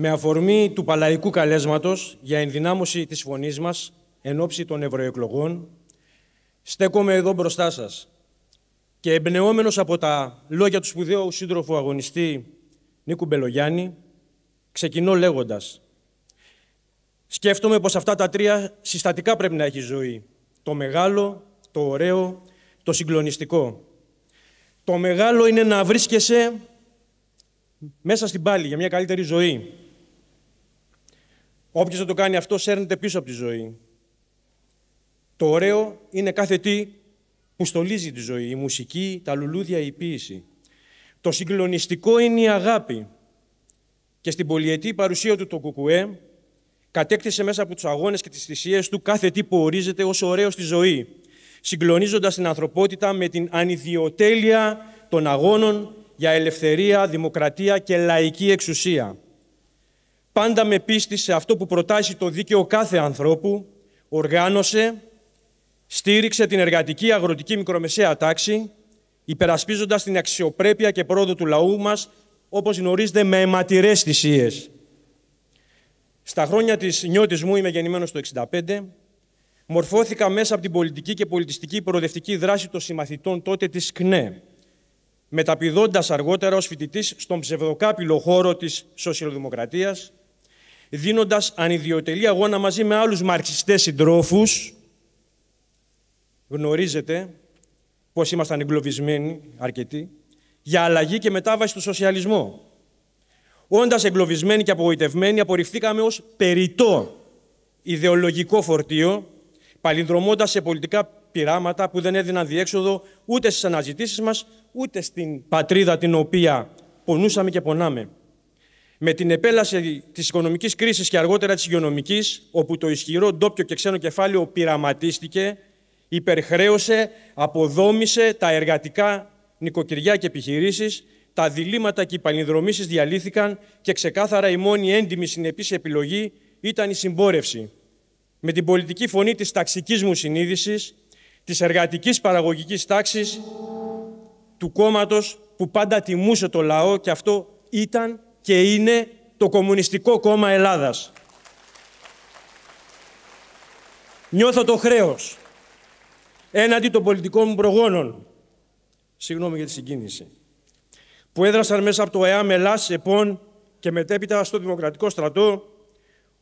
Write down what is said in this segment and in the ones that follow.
Με αφορμή του παλαϊκού καλέσματος για ενδυνάμωση της φωνής μας εν ώψη των ευρωεκλογών, στέκομαι εδώ μπροστά σας και εμπνεόμενος από τα λόγια του σπουδαίου σύντροφου αγωνιστή Νίκου Μπελογιάννη, ξεκινώ λέγοντας Σκέφτομαι πως αυτά τα τρία συστατικά πρέπει να έχει ζωή. Το μεγάλο, το ωραίο, το συγκλονιστικό. Το μεγάλο είναι να βρίσκεσαι μέσα στην πάλη για μια καλύτερη ζωή. Όποιος δεν το κάνει αυτό, σέρνεται πίσω από τη ζωή. Το ωραίο είναι κάθε τι που στολίζει τη ζωή. Η μουσική, τα λουλούδια, η ποίηση. Το συγκλονιστικό είναι η αγάπη. Και στην πολιετή παρουσία του το Κουκουέ κατέκτησε μέσα από τους αγώνες και τις θυσίες του κάθε τι που ορίζεται ως ωραίο στη ζωή, συγκλονίζοντας την ανθρωπότητα με την ανιδιοτέλεια των αγώνων για ελευθερία, δημοκρατία και λαϊκή εξουσία πάντα με πίστη σε αυτό που προτάσει το δίκαιο κάθε ανθρώπου, οργάνωσε, στήριξε την εργατική αγροτική μικρομεσαία τάξη, υπερασπίζοντας την αξιοπρέπεια και πρόοδο του λαού μας, όπως γνωρίζετε, με αιματηρές θυσίες. Στα χρόνια της νιώτης μου, είμαι γεννημένος το 1965, μορφώθηκα μέσα από την πολιτική και πολιτιστική προοδευτική δράση των συμμαθητών τότε της ΚΝΕ, μεταπηδώντας αργότερα ως φοιτητής στον ψευδοκάπηλο χώρο της σοσιαλδημοκρατίας, δίνοντας ανιδιοτελή αγώνα μαζί με άλλους μαρξιστές συντρόφους. Γνωρίζετε πώς ήμασταν εγκλωβισμένοι αρκετοί για αλλαγή και μετάβαση του σοσιαλισμό. Όντας εγκλωβισμένοι και απογοητευμένοι, απορριφθήκαμε ως περιττό ιδεολογικό φορτίο, παλινδρομώντας σε πολιτικά πειράματα που δεν έδιναν διέξοδο ούτε στις αναζητήσεις μας, ούτε στην πατρίδα την οποία πονούσαμε και πονάμε. Με την επέλαση της οικονομικής κρίσης και αργότερα της υγειονομικής, όπου το ισχυρό ντόπιο και ξένο κεφάλαιο πειραματίστηκε, υπερχρέωσε, αποδόμησε τα εργατικά νοικοκυριά και επιχειρήσεις, τα διλήμματα και οι παλινδρομήσεις διαλύθηκαν και ξεκάθαρα η μόνη έντιμη συνεπής επιλογή ήταν η συμπόρευση. Με την πολιτική φωνή της ταξικής μου συνείδησης, της εργατικής παραγωγικής τάξης, του κόμματος που πάντα τιμούσε το λαό και αυτό ήταν και είναι το Κομμουνιστικό Κόμμα Ελλάδας. Νιώθω το χρέος έναντι των πολιτικών μου προγόνων, συγγνώμη για τη συγκίνηση, που έδρασαν μέσα από το ΕΑΜ Ελλάς, ΕΠΟΝ και μετέπειτα στο Δημοκρατικό Στρατό,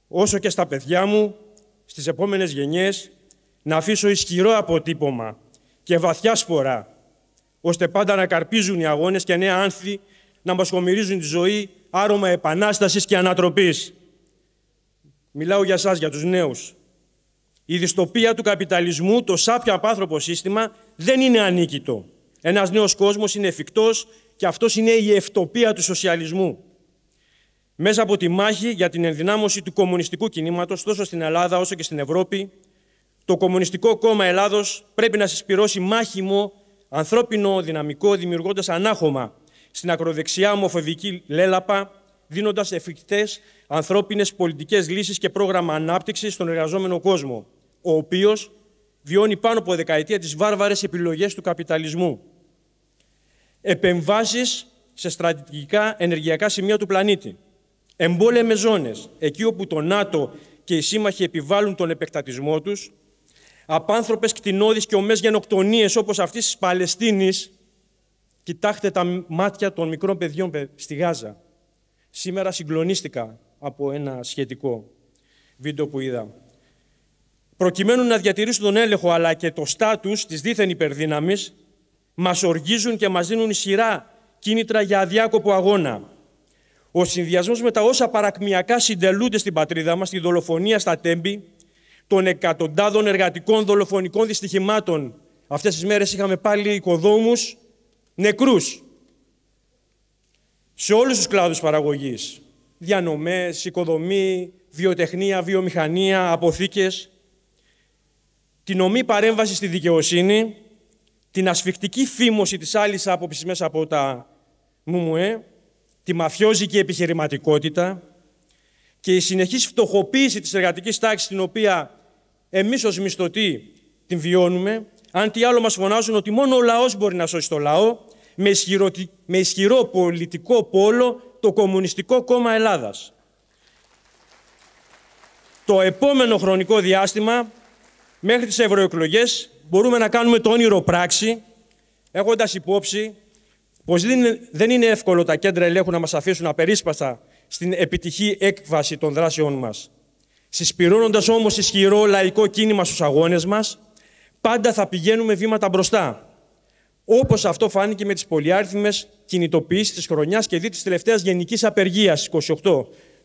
όσο και στα παιδιά μου, στις επόμενες γενιές, να αφήσω ισχυρό αποτύπωμα και βαθιά σπορά, ώστε πάντα να καρπίζουν οι αγώνες και νέα άνθη να μας χομυρίζουν τη ζωή άρωμα επανάστασης και ανατροπής. Μιλάω για σας, για τους νέους. Η δυστοπία του καπιταλισμού, το σάπιο απάνθρωπο σύστημα, δεν είναι ανίκητο. Ένας νέος κόσμος είναι εφικτός και αυτός είναι η ευτοπία του σοσιαλισμού. Μέσα από τη μάχη για την ενδυνάμωση του κομμουνιστικού κινήματος, τόσο στην Ελλάδα όσο και στην Ευρώπη, το Κομμουνιστικό Κόμμα Ελλάδος πρέπει να συσπυρώσει μάχημο ανθρώπινο δυναμικό, δημιουργώντας ανάχωμα στην ακροδεξιά ομοφοβική λέλαπα, δίνοντας εφικτές ανθρώπινες πολιτικές λύσεις και πρόγραμμα ανάπτυξης στον εργαζόμενο κόσμο, ο οποίος βιώνει πάνω από δεκαετία τις βάρβαρες επιλογές του καπιταλισμού. Επεμβάσεις σε στρατηγικά ενεργειακά σημεία του πλανήτη. Εμπόλεμε ζώνες, εκεί όπου το ΝΑΤΟ και οι σύμμαχοι επιβάλλουν τον επεκτατισμό τους. Απάνθρωπες κτηνώδει και ομές γενοκτονίες όπως αυτής της Παλαιστίνης, Κοιτάξτε τα μάτια των μικρών παιδιών στη Γάζα. Σήμερα συγκλονίστηκα από ένα σχετικό βίντεο που είδα. Προκειμένου να διατηρήσουν τον έλεγχο αλλά και το στάτους της δίθεν υπερδύναμης, μας οργίζουν και μας δίνουν ισχυρά κίνητρα για αδιάκοπο αγώνα. Ο συνδυασμός με τα όσα παρακμιακά συντελούνται στην πατρίδα μας, τη δολοφονία στα τέμπη, των εκατοντάδων εργατικών δολοφονικών δυστυχημάτων. Αυτές τις μέρες είχαμε πάλι οικοδόμους νεκρούς σε όλους τους κλάδους παραγωγής. Διανομές, οικοδομή, βιοτεχνία, βιομηχανία, αποθήκες. Την ομή παρέμβαση στη δικαιοσύνη, την ασφικτική φήμωση της άλλης άποψης μέσα από τα ΜΜΕ, τη μαφιόζικη επιχειρηματικότητα και η συνεχής φτωχοποίηση της εργατικής τάξης την οποία εμείς ως μισθωτοί την βιώνουμε, αν τι άλλο μας φωνάζουν ότι μόνο ο λαός μπορεί να σώσει το λαό, με ισχυρό, με πολιτικό πόλο το Κομμουνιστικό Κόμμα Ελλάδας. Το επόμενο χρονικό διάστημα, μέχρι τις ευρωεκλογές, μπορούμε να κάνουμε το όνειρο πράξη, έχοντας υπόψη πως δεν είναι εύκολο τα κέντρα ελέγχου να μας αφήσουν απερίσπαστα στην επιτυχή έκβαση των δράσεών μας. Συσπηρώνοντας όμως ισχυρό λαϊκό κίνημα στους αγώνες μας, πάντα θα πηγαίνουμε βήματα μπροστά. Όπως αυτό φάνηκε με τις πολυάριθμες κινητοποιήσει της χρονιάς και δι' της τελευταίας γενικής απεργίας 28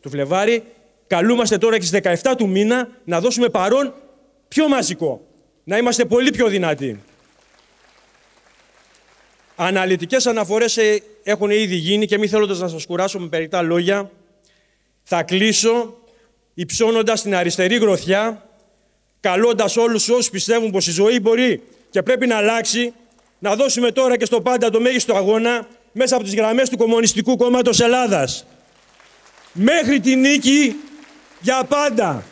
του Φλεβάρι, καλούμαστε τώρα και στις 17 του μήνα να δώσουμε παρόν πιο μαζικό, να είμαστε πολύ πιο δυνατοί. Αναλυτικές αναφορές ε, έχουν ήδη γίνει και μη θέλοντας να σας κουράσω με περιτά λόγια, θα κλείσω υψώνοντας την αριστερή γροθιά, καλώντας όλους όσους πιστεύουν πως η ζωή μπορεί και πρέπει να αλλάξει να δώσουμε τώρα και στο πάντα το μέγιστο αγώνα μέσα από τις γραμμές του Κομμουνιστικού Κόμματος Ελλάδας. Μέχρι τη νίκη για πάντα.